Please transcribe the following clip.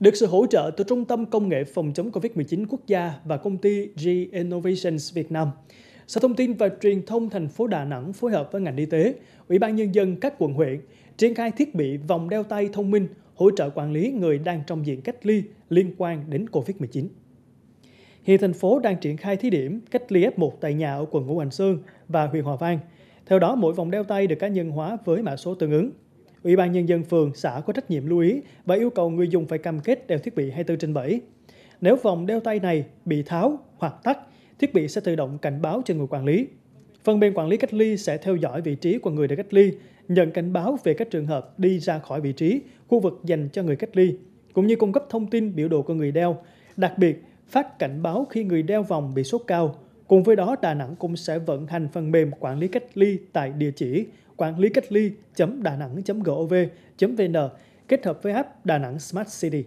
được sự hỗ trợ từ Trung tâm Công nghệ Phòng chống COVID-19 quốc gia và công ty G Innovations Việt Nam. Sở Thông tin và Truyền thông thành phố Đà Nẵng phối hợp với ngành y tế, Ủy ban Nhân dân các quận huyện triển khai thiết bị vòng đeo tay thông minh hỗ trợ quản lý người đang trong diện cách ly liên quan đến COVID-19. Hiện thành phố đang triển khai thí điểm cách ly F1 tại nhà ở quận Ngũ Hành Sơn và huyện Hòa Vang. Theo đó, mỗi vòng đeo tay được cá nhân hóa với mã số tương ứng. Ủy ban Nhân dân phường, xã có trách nhiệm lưu ý và yêu cầu người dùng phải cam kết đeo thiết bị 24 trên 7. Nếu vòng đeo tay này bị tháo hoặc tắt, thiết bị sẽ tự động cảnh báo cho người quản lý. Phần mềm quản lý cách ly sẽ theo dõi vị trí của người được cách ly, nhận cảnh báo về các trường hợp đi ra khỏi vị trí, khu vực dành cho người cách ly, cũng như cung cấp thông tin biểu đồ của người đeo, đặc biệt phát cảnh báo khi người đeo vòng bị sốt cao, Cùng với đó, Đà Nẵng cũng sẽ vận hành phần mềm quản lý cách ly tại địa chỉ quản lý cách ly đà nẵng gov vn kết hợp với app Đà Nẵng Smart City.